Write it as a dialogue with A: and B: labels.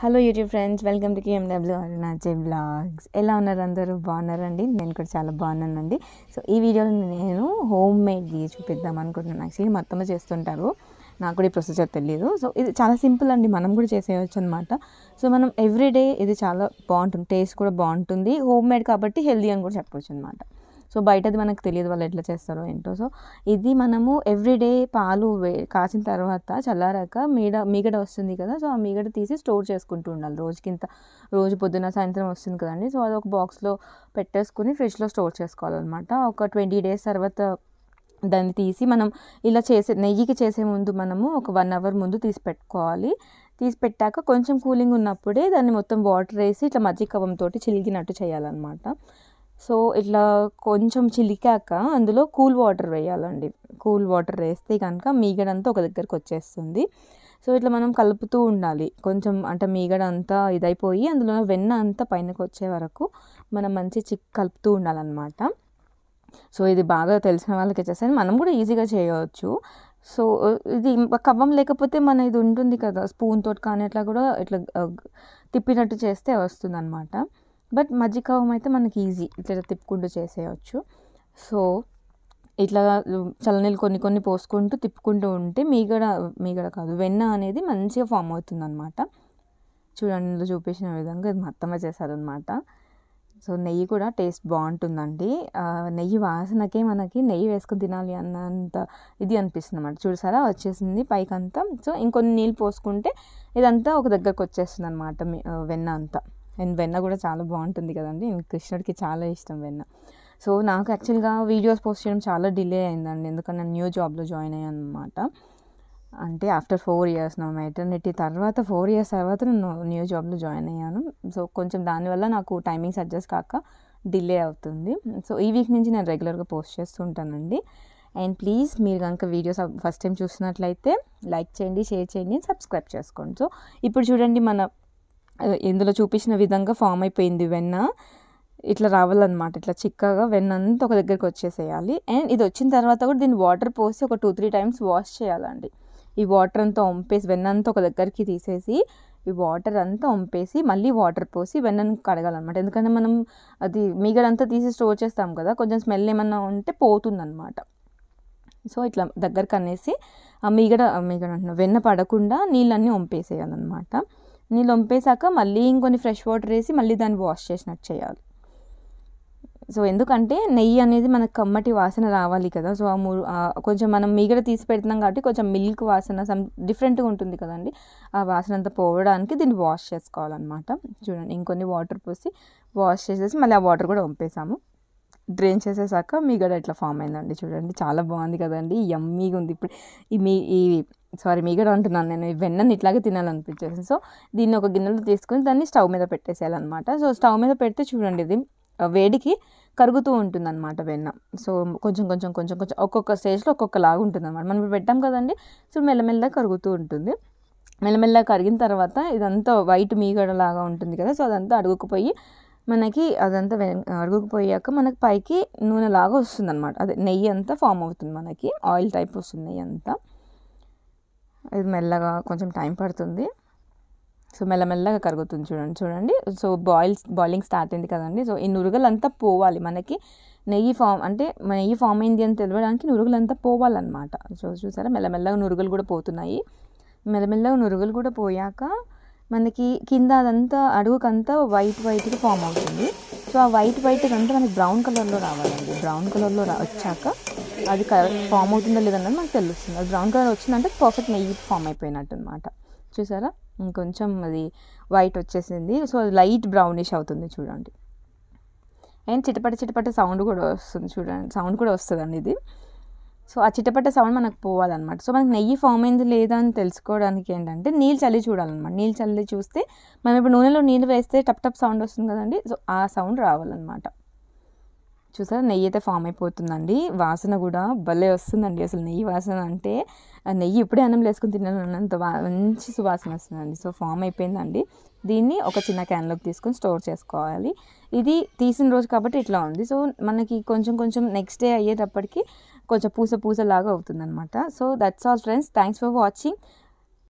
A: hello YouTube friends welcome to KMW Arunachal blogs ఎలా ఉన్నారు అందరూ బాగున్నారండి నేను కూడా చాలా బాగున్నానండి సో ఈ వీడియోలో నేను హోమ్ గీ చూపిద్దాం అనుకుంటున్నాను యాక్చువల్లీ మొత్తం చేస్తుంటారు నాకు కూడా ఈ ప్రొసీజర్ తెలియదు సో ఇది చాలా సింపుల్ అండి మనం కూడా చేసేయచ్చు అనమాట సో మనం ఎవ్రీడే ఇది చాలా బాగుంటుంది టేస్ట్ కూడా బాగుంటుంది హోమ్ మేడ్ కాబట్టి హెల్దీ అని కూడా చెప్పవచ్చు అనమాట సో బయటది మనకు తెలియదు వాళ్ళు ఎట్లా చేస్తారో ఏంటో సో ఇది మనము ఎవ్రీడే పాలు కాచిన తర్వాత చల్లారాక మీడ మీగడ వస్తుంది కదా సో ఆ మీగడ తీసి స్టోర్ చేసుకుంటూ ఉండాలి రోజుకింత రోజు పొద్దున సాయంత్రం వస్తుంది కదండి సో అది ఒక బాక్స్లో పెట్టేసుకుని ఫ్రిడ్జ్లో స్టోర్ చేసుకోవాలన్నమాట ఒక ట్వంటీ డేస్ తర్వాత దాన్ని తీసి మనం ఇలా చేసే నెయ్యికి చేసే ముందు మనము ఒక వన్ అవర్ ముందు తీసి పెట్టుకోవాలి తీసి పెట్టాక కొంచెం కూలింగ్ ఉన్నప్పుడే దాన్ని మొత్తం వాటర్ వేసి ఇట్లా మజ్జిగ కవంతో చిలిగినట్టు చేయాలన్నమాట సో ఇట్లా కొంచెం చిలికాక అందులో కూల్ వాటర్ వేయాలండి కూల్ వాటర్ వేస్తే కనుక మీగడంతా ఒక దగ్గరకు వచ్చేస్తుంది సో ఇట్లా మనం కలుపుతూ ఉండాలి కొంచెం అంటే మీగడ అంతా ఇదైపోయి అందులో వెన్న అంతా పైనకు వచ్చే వరకు మనం మంచి చిక్ కలుపుతూ ఉండాలన్నమాట సో ఇది బాగా తెలిసిన వాళ్ళకి వచ్చేసరికి మనం కూడా ఈజీగా చేయవచ్చు సో ఇది కవ్వం లేకపోతే మన ఇది ఉంటుంది కదా స్పూన్ తోటి కానీ అట్లా కూడా ఇట్లా తిప్పినట్టు చేస్తే వస్తుందన్నమాట బట్ మజ్జికావం అయితే మనకి ఈజీ ఇట్లా తిప్పుకుంటూ చేసేయచ్చు సో ఇట్లా చల్లనీళ్ళు కొన్ని కొన్ని పోసుకుంటూ తిప్పుకుంటూ ఉంటే మీగడ మీగడ కాదు వెన్న అనేది మంచిగా ఫామ్ అవుతుంది అనమాట చూడండి చూపించిన విధంగా ఇది మొత్తమే చేశారనమాట సో నెయ్యి కూడా టేస్ట్ బాగుంటుందండి నెయ్యి వాసనకే మనకి నెయ్యి వేసుకుని తినాలి అన్నంత ఇది అనిపిస్తుంది అనమాట చూసారా వచ్చేసింది పైకంతా సో ఇంకొన్ని నీళ్ళు పోసుకుంటే ఇదంతా ఒక దగ్గరకు వచ్చేస్తుంది అనమాట వెన్న అంతా అండ్ వెన్న కూడా చాలా బాగుంటుంది కదండి కృష్ణుడికి చాలా ఇష్టం వెన్న సో నాకు యాక్చువల్గా వీడియోస్ పోస్ట్ చేయడం చాలా డిలే అయిందండి ఎందుకంటే నేను న్యూ జాబ్లో జాయిన్ అయ్యాను అనమాట అంటే ఆఫ్టర్ ఫోర్ ఇయర్స్ నా మెటర్నిటీ తర్వాత ఫోర్ ఇయర్స్ తర్వాత నేను న్యూ జాబ్లో జాయిన్ అయ్యాను సో కొంచెం దానివల్ల నాకు టైమింగ్ అడ్జస్ట్ కాక డిలే అవుతుంది సో ఈ వీక్ నుంచి నేను రెగ్యులర్గా పోస్ట్ చేస్తుంటానండి అండ్ ప్లీజ్ మీరు కనుక వీడియోస్ ఫస్ట్ టైం చూసినట్లయితే లైక్ చేయండి షేర్ చేయండి సబ్స్క్రైబ్ చేసుకోండి సో ఇప్పుడు చూడండి మన ఇందులో చూపించిన విధంగా ఫామ్ అయిపోయింది వెన్న ఇట్లా రావాలన్నమాట ఇట్లా చిక్కగా వెన్న అంతా ఒక దగ్గరికి వచ్చేసేయాలి అండ్ ఇది వచ్చిన తర్వాత కూడా దీన్ని వాటర్ పోసి ఒక టూ త్రీ టైమ్స్ వాష్ చేయాలండి ఈ వాటర్ అంతా వంపేసి వెన్న అంతా ఒక దగ్గరికి తీసేసి ఈ వాటర్ అంతా వంపేసి మళ్ళీ వాటర్ పోసి వెన్నను కడగాలన్నమాట ఎందుకంటే మనం అది మీగడంతా తీసి స్టోర్ చేస్తాం కదా కొంచెం స్మెల్ ఏమన్నా ఉంటే పోతుందన్నమాట సో ఇట్లా దగ్గరకు అనేసి ఆ మీగడ మీగడ అంటున్నా వెన్న పడకుండా నీళ్ళన్నీ వంపేసేయాలన్నమాట నీళ్ళు వంపేశాక మళ్ళీ ఇంకొన్ని ఫ్రెష్ వాటర్ వేసి మళ్ళీ దాన్ని వాష్ చేసినట్టు చేయాలి సో ఎందుకంటే నెయ్యి అనేది మనకు కమ్మటి వాసన రావాలి కదా సో ఆ మూడు కొంచెం మనం మీగడ తీసి పెడుతున్నాం కాబట్టి కొంచెం మిల్క్ వాసన సమ్ డిఫరెంట్గా ఉంటుంది కదండి ఆ వాసన అంతా పోవడానికి దీన్ని వాష్ చేసుకోవాలన్నమాట చూడండి ఇంకొన్ని వాటర్ పోసి వాష్ చేసేసి మళ్ళీ ఆ వాటర్ కూడా వంపేసాము డ్రైన్ చేసేసాక మీగడ ఇట్లా ఫామ్ అయిందండి చూడండి చాలా బాగుంది కదండి ఎమ్మీగా ఉంది ఇప్పుడు ఈ మీ ఈ సారీ మీగడ అంటున్నాను నేను వెన్నని ఇట్లాగే తినాలనిపించేసి సో దీన్ని ఒక గిన్నెలో తీసుకొని దాన్ని స్టవ్ మీద పెట్టేసేయాలన్నమాట సో స్టవ్ మీద పెడితే చూడండి ఇది వేడికి కరుగుతూ ఉంటుంది అనమాట వెన్న సో కొంచెం కొంచెం కొంచెం కొంచెం ఒక్కొక్క స్టేజ్లో ఒక్కొక్కలాగా అనమాట మనం ఇప్పుడు పెట్టాం కదండి సో మెల్లమెల్లగా కరుగుతూ ఉంటుంది మెల్లమెల్లగా కరిగిన తర్వాత ఇదంతా వైట్ మీగడలాగా ఉంటుంది కదా సో అదంతా అడుగుకుపోయి మనకి అదంతా అడుగుకుపోయాక మనకి పైకి లాగా వస్తుంది అనమాట అదే నెయ్యి అంతా ఫామ్ అవుతుంది మనకి ఆయిల్ టైప్ వస్తుంది నెయ్యి అంతా ఇది మెల్లగా కొంచెం టైం పడుతుంది సో మెల్లమెల్లగా కరుగుతుంది చూడండి చూడండి సో బాయిల్ బాయిలింగ్ స్టార్ట్ అయింది కదండి సో ఈ నురుగలంతా పోవాలి మనకి నెయ్యి ఫామ్ అంటే నెయ్యి ఫామ్ అయింది అని తెలియడానికి నురుగులంతా పోవాలన్నమాట సో చూసారా మెల్లమెల్లగా నురుగులు కూడా పోతున్నాయి మెల్లమెల్లగా నురుగులు కూడా పోయాక మనకి కింద అదంతా అడుగుకంతా వైట్ వైట్గా ఫామ్ అవుతుంది సో ఆ వైట్ వైట్ అంతా మనకి బ్రౌన్ కలర్లో రావాలండి బ్రౌన్ కలర్లో రా వచ్చాక అది ఫామ్ అవుతుందో లేదన్నది నాకు తెలుస్తుంది అది బ్రౌన్ కలర్ వచ్చిందంటే పర్ఫెక్ట్ నెయ్యి ఫామ్ అయిపోయినట్టు అనమాట చూసారా ఇంకొంచెం అది వైట్ వచ్చేసింది సో అది లైట్ బ్రౌనిష్ అవుతుంది చూడండి అండ్ చిటపట చిటపట సౌండ్ కూడా వస్తుంది చూడండి సౌండ్ కూడా వస్తుందండి ఇది సో ఆ చిటపట సౌండ్ మనకు పోవాలన్నమాట సో మనకి నెయ్యి ఫామ్ అయింది లేదా అని తెలుసుకోవడానికి ఏంటంటే నీళ్ళు చల్లి చూడాలన్నమాట నీళ్ళు చల్లి చూస్తే మనం ఇప్పుడు నూనెలో నీళ్ళు వేస్తే టప్ టప్ సౌండ్ వస్తుంది కదండి సో ఆ సౌండ్ రావాలన్నమాట చూసారా నెయ్యి అయితే ఫామ్ అయిపోతుందండి వాసన కూడా భలే వస్తుందండి అసలు నెయ్యి వాసన అంటే నెయ్యి ఇప్పుడే అన్నం వేసుకుని తిన్నాను అన్నంత మంచి సువాసన వస్తుందండి సో ఫామ్ అయిపోయిందండి దీన్ని ఒక చిన్న క్యాన్లోకి తీసుకొని స్టోర్ చేసుకోవాలి ఇది తీసిన రోజు కాబట్టి ఇట్లా ఉంది సో మనకి కొంచెం కొంచెం నెక్స్ట్ డే అయ్యేటప్పటికి కొంచెం పూస పూసలాగా అవుతుందన్నమాట so that's all friends thanks for watching